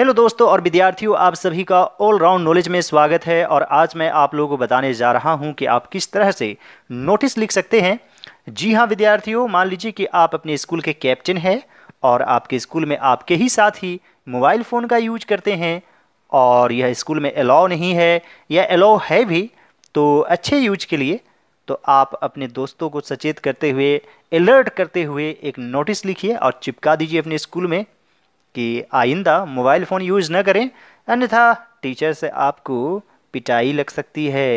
Hello दोस्तों और विद्यार्थियों आप सभी का ऑल राउंड नॉलेज में स्वागत है और आज मैं आप लोगों को बताने जा रहा हूं कि आप किस तरह से नोटिस लिख सकते हैं जी हां विद्यार्थियों मान लीजिए कि आप अपने स्कूल के कैप्टन हैं और आपके स्कूल में आपके ही साथ ही मोबाइल फ़ोन का यूज करते हैं और यह स्कूल में अलाउ नहीं है या अलाउ है भी तो अच्छे यूज के लिए तो आप अपने दोस्तों को सचेत करते हुए अलर्ट करते हुए एक नोटिस लिखिए और चिपका दीजिए अपने स्कूल में कि आइंदा मोबाइल फ़ोन यूज़ न करें अन्यथा टीचर से आपको पिटाई लग सकती है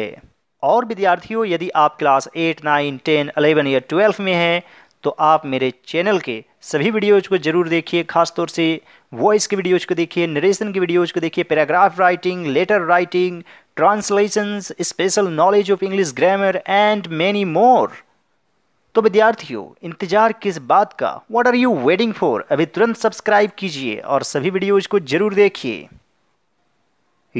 और विद्यार्थियों यदि आप class eight nine ten eleven या ट्वेल्व में हैं तो आप मेरे चैनल के सभी वीडियोज़ को जरूर देखिए खासतौर से वॉइस के वीडियोज़ को देखिए नरेशन के वीडियोज़ को देखिए paragraph writing letter writing translations special knowledge of English grammar and many more तो विद्यार्थियों इंतजार किस बात का what are you waiting for अभी तुरंत सब्सक्राइब कीजिए और सभी वीडियोज को जरूर देखिए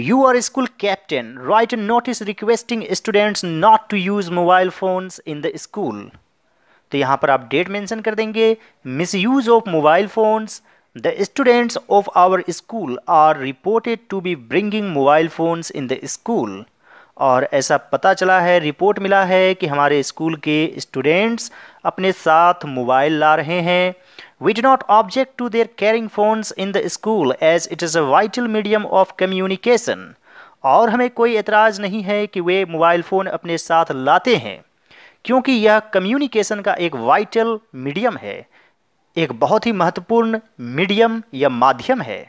You are a school captain. Write a notice requesting students not to use mobile phones in the school. तो यहाँ पर आप डेट मेंशन कर देंगे misuse of mobile phones the students of our school are reported to be bringing mobile phones in the school और ऐसा पता चला है रिपोर्ट मिला है कि हमारे स्कूल के स्टूडेंट्स अपने साथ मोबाइल ला रहे हैं we do not object to their carrying phones in the school as it is a vital medium of communication और हमें कोई एतराज़ नहीं है कि वे मोबाइल फ़ोन अपने साथ लाते हैं क्योंकि यह कम्युनिकेशन का एक वाइटल मीडियम है एक बहुत ही महत्वपूर्ण मीडियम या माध्यम है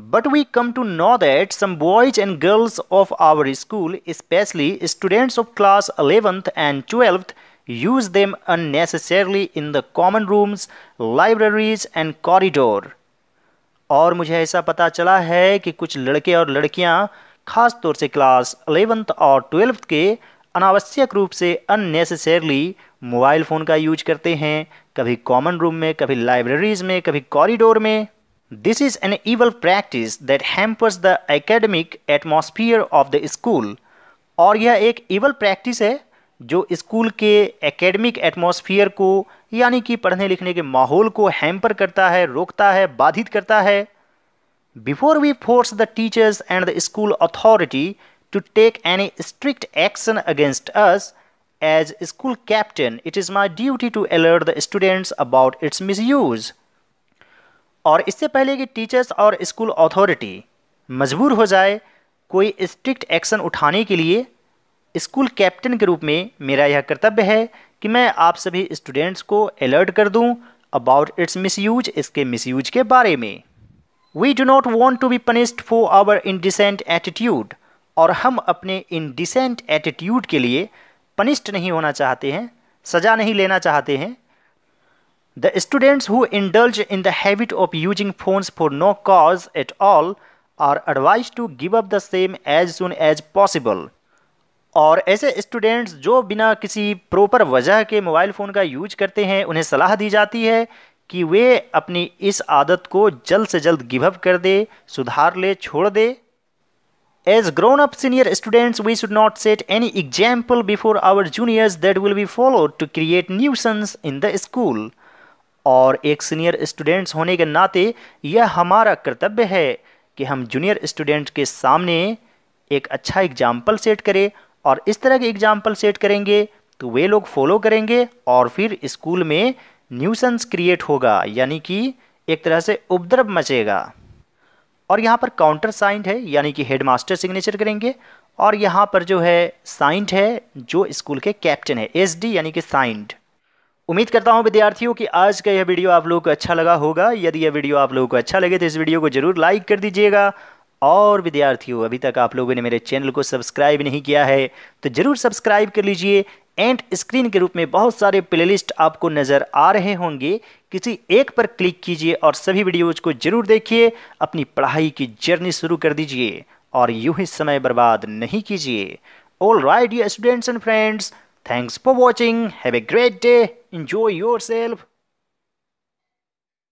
but we come to know that some boys and girls of our school specially students of class eleventh and twelfth use them unnecessarily in the common rooms libraries and corridor और मुझे ऐसा पता चला है कि कुछ लड़के और लड़कियाँ खास तौर से क्लास अलेवेंथ और ट्वेल्थ के अनावश्यक रूप से अननेसेसरली मोबाइल फ़ोन का यूज करते हैं कभी कॉमन रूम में कभी लाइब्रेरीज में कभी कॉरिडोर में This is an evil practice that hampers the academic atmosphere of the school और यह एक evil प्रैक्टिस है जो स्कूल के एकेडमिक एटमॉस्फियर को यानी कि पढ़ने लिखने के माहौल को हैम्पर करता है रोकता है बाधित करता है before we force the teachers and the school authority to take any strict action against us as school captain it is my duty to alert the students about its misuse और इससे पहले कि teachers और school authority मजबूर हो जाए कोई strict action उठाने के लिए स्कूल कैप्टन के रूप में मेरा यह कर्तव्य है कि मैं आप सभी स्टूडेंट्स को अलर्ट कर दूं अबाउट इट्स मिसयूज इसके मिसयूज के बारे में we do not want to be punished for our indecent attitude और हम अपने इनडिसेंट एटीट्यूड के लिए पनिश्ड नहीं होना चाहते हैं सज़ा नहीं लेना चाहते हैं The students who indulge in the habit of using phones for no cause at all are advised to give up the same as soon as possible. और ऐसे स्टूडेंट्स जो बिना किसी प्रॉपर वजह के मोबाइल फ़ोन का यूज करते हैं उन्हें सलाह दी जाती है कि वे अपनी इस आदत को जल्द से जल्द गिवअप कर दे सुधार ले छोड़ दे As grown up senior students, we should not set any example before our juniors that will be followed to create nuisance in the school. और एक सीनियर स्टूडेंट्स होने के नाते यह हमारा कर्तव्य है कि हम जूनियर स्टूडेंट के सामने एक अच्छा एग्जाम्पल सेट करें और इस तरह के एग्जाम्पल सेट करेंगे तो वे लोग फॉलो करेंगे और फिर स्कूल में न्यूसेंस क्रिएट होगा यानी कि एक तरह से उपद्रव मचेगा और यहाँ पर काउंटर साइंट है यानी कि हेडमास्टर सिग्नेचर करेंगे और यहाँ पर जो है साइंट है जो स्कूल के कैप्टन है एसडी यानी कि साइंट उम्मीद करता हूं विद्यार्थियों कि आज का यह वीडियो आप लोगों को अच्छा लगा होगा यदि यह वीडियो आप लोगों को अच्छा लगे तो इस वीडियो को जरूर लाइक कर दीजिएगा और विद्यार्थियों अभी तक आप लोगों ने मेरे चैनल को सब्सक्राइब नहीं किया है तो ज़रूर सब्सक्राइब कर लीजिए एंड स्क्रीन के रूप में बहुत सारे प्लेलिस्ट आपको नज़र आ रहे होंगे किसी एक पर क्लिक कीजिए और सभी वीडियोज़ को ज़रूर देखिए अपनी पढ़ाई की जर्नी शुरू कर दीजिए और यूं ही समय बर्बाद नहीं कीजिए all right you students and friends thanks for watching have a great day enjoy yourself